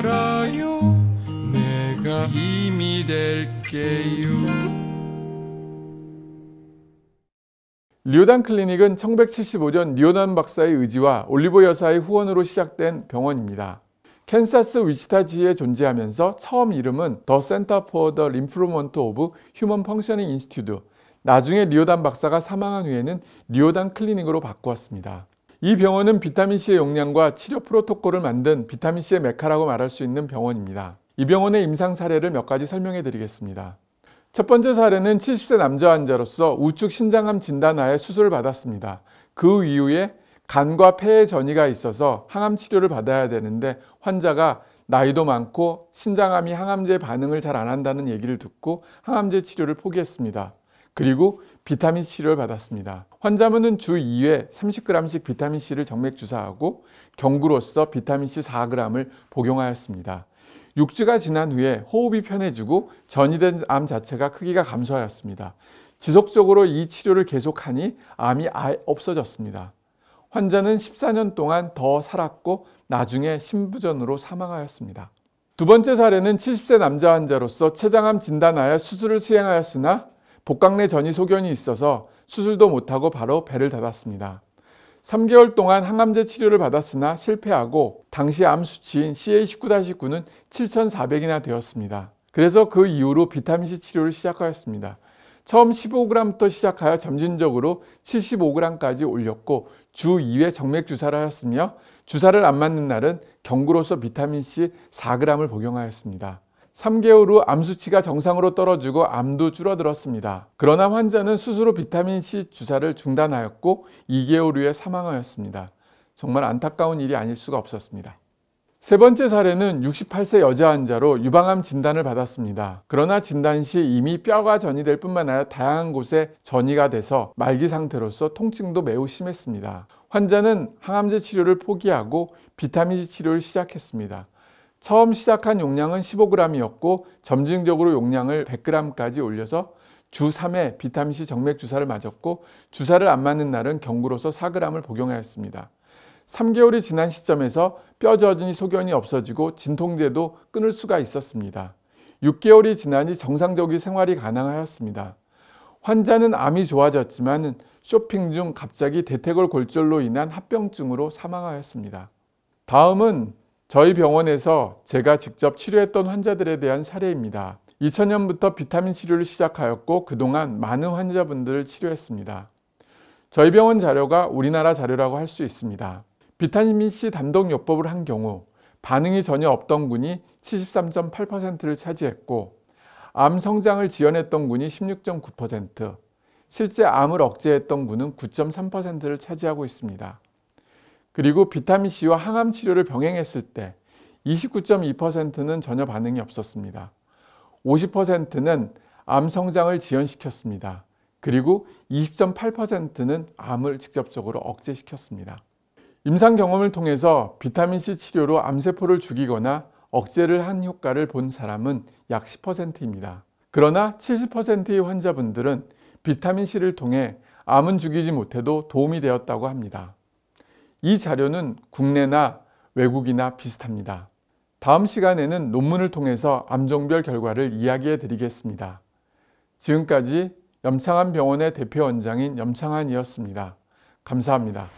알아요 내가 힘이 될게요 리오단 클리닉은 1975년 리오단 박사의 의지와 올리버 여사의 후원으로 시작된 병원입니다. 캔사스 위치타지에 존재하면서 처음 이름은 더 센터 포더 림프로먼트 오브 휴먼 펑셔닝 인스튜드 나중에 리오단 박사가 사망한 후에는 리오단 클리닉으로 바꾸었습니다. 이 병원은 비타민C의 용량과 치료 프로토콜을 만든 비타민C의 메카라고 말할 수 있는 병원입니다. 이 병원의 임상 사례를 몇 가지 설명해 드리겠습니다. 첫 번째 사례는 70세 남자 환자로서 우측 신장암 진단하에 수술을 받았습니다. 그 이후에 간과 폐에 전이가 있어서 항암 치료를 받아야 되는데 환자가 나이도 많고 신장암이 항암제 반응을 잘 안 한다는 얘기를 듣고 항암제 치료를 포기했습니다. 그리고 비타민C를 받았습니다. 환자분은 주 2회 30g씩 비타민C를 정맥 주사하고 경구로서 비타민C 4g을 복용하였습니다. 6주가 지난 후에 호흡이 편해지고 전이된 암 자체가 크기가 감소하였습니다. 지속적으로 이 치료를 계속하니 암이 아예 없어졌습니다. 환자는 14년 동안 더 살았고 나중에 심부전으로 사망하였습니다. 두 번째 사례는 70세 남자 환자로서 췌장암 진단하여 수술을 시행하였으나 복강내 전이 소견이 있어서 수술도 못하고 바로 배를 닫았습니다. 3개월 동안 항암제 치료를 받았으나 실패하고 당시 암 수치인 CA19-9는 7,400이나 되었습니다. 그래서 그 이후로 비타민C 치료를 시작하였습니다. 처음 15g부터 시작하여 점진적으로 75g까지 올렸고 주 2회 정맥 주사를 하였으며 주사를 안 맞는 날은 경구로서 비타민C 4g을 복용하였습니다. 3개월 후 암 수치가 정상으로 떨어지고 암도 줄어들었습니다. 그러나 환자는 스스로 비타민C 주사를 중단하였고 2개월 후에 사망하였습니다. 정말 안타까운 일이 아닐 수가 없었습니다. 세 번째 사례는 68세 여자 환자로 유방암 진단을 받았습니다. 그러나 진단 시 이미 뼈가 전이될 뿐만 아니라 다양한 곳에 전이가 돼서 말기 상태로서 통증도 매우 심했습니다. 환자는 항암제 치료를 포기하고 비타민C 치료를 시작했습니다. 처음 시작한 용량은 15g이었고 점진적으로 용량을 100g까지 올려서 주 3회 비타민C 정맥 주사를 맞았고 주사를 안 맞는 날은 경구로서 4g을 복용하였습니다. 3개월이 지난 시점에서 뼈 저준이 소견이 없어지고 진통제도 끊을 수가 있었습니다. 6개월이 지나니 정상적인 생활이 가능하였습니다. 환자는 암이 좋아졌지만 쇼핑 중 갑자기 대퇴골 골절로 인한 합병증으로 사망하였습니다. 다음은 저희 병원에서 제가 직접 치료했던 환자들에 대한 사례입니다. 2000년부터 비타민 치료를 시작하였고 그동안 많은 환자분들을 치료했습니다. 저희 병원 자료가 우리나라 자료라고 할 수 있습니다. 비타민C 단독요법을 한 경우 반응이 전혀 없던 군이 73.8%를 차지했고 암 성장을 지연했던 군이 16.9%, 실제 암을 억제했던 군은 9.3%를 차지하고 있습니다. 그리고 비타민C와 항암 치료를 병행했을 때 29.2%는 전혀 반응이 없었습니다. 50%는 암 성장을 지연시켰습니다. 그리고 20.8%는 암을 직접적으로 억제시켰습니다. 임상 경험을 통해서 비타민C 치료로 암세포를 죽이거나 억제를 한 효과를 본 사람은 약 10%입니다. 그러나 70%의 환자분들은 비타민C를 통해 암은 죽이지 못해도 도움이 되었다고 합니다. 이 자료는 국내나 외국이나 비슷합니다. 다음 시간에는 논문을 통해서 암종별 결과를 이야기해 드리겠습니다. 지금까지 염창한 병원의 대표 원장인 염창한이었습니다. 감사합니다.